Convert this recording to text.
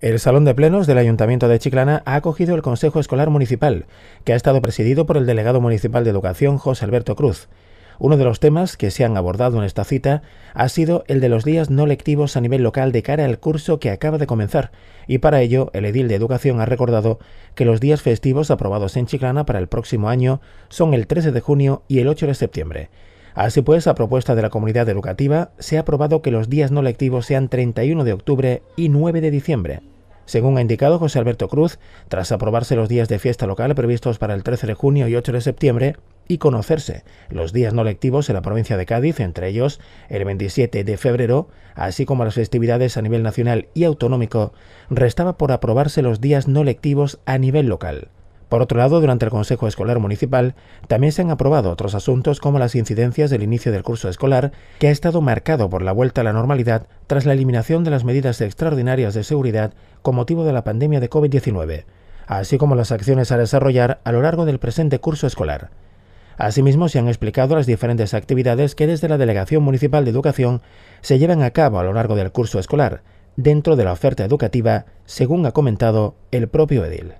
El Salón de Plenos del Ayuntamiento de Chiclana ha acogido el Consejo Escolar Municipal, que ha estado presidido por el delegado municipal de Educación, José Alberto Cruz. Uno de los temas que se han abordado en esta cita ha sido el de los días no lectivos a nivel local de cara al curso que acaba de comenzar, y para ello el edil de Educación ha recordado que los días festivos aprobados en Chiclana para el próximo año son el 13 de junio y el 8 de septiembre. Así pues, a propuesta de la comunidad educativa, se ha aprobado que los días no lectivos sean 31 de octubre y 9 de diciembre. Según ha indicado José Alberto Cruz, tras aprobarse los días de fiesta local previstos para el 13 de junio y 8 de septiembre, y conocerse los días no lectivos en la provincia de Cádiz, entre ellos el 27 de febrero, así como las festividades a nivel nacional y autonómico, restaba por aprobarse los días no lectivos a nivel local. Por otro lado, durante el Consejo Escolar Municipal también se han aprobado otros asuntos como las incidencias del inicio del curso escolar, que ha estado marcado por la vuelta a la normalidad tras la eliminación de las medidas extraordinarias de seguridad con motivo de la pandemia de COVID-19, así como las acciones a desarrollar a lo largo del presente curso escolar. Asimismo, se han explicado las diferentes actividades que desde la Delegación Municipal de Educación se llevan a cabo a lo largo del curso escolar, dentro de la oferta educativa, según ha comentado el propio edil.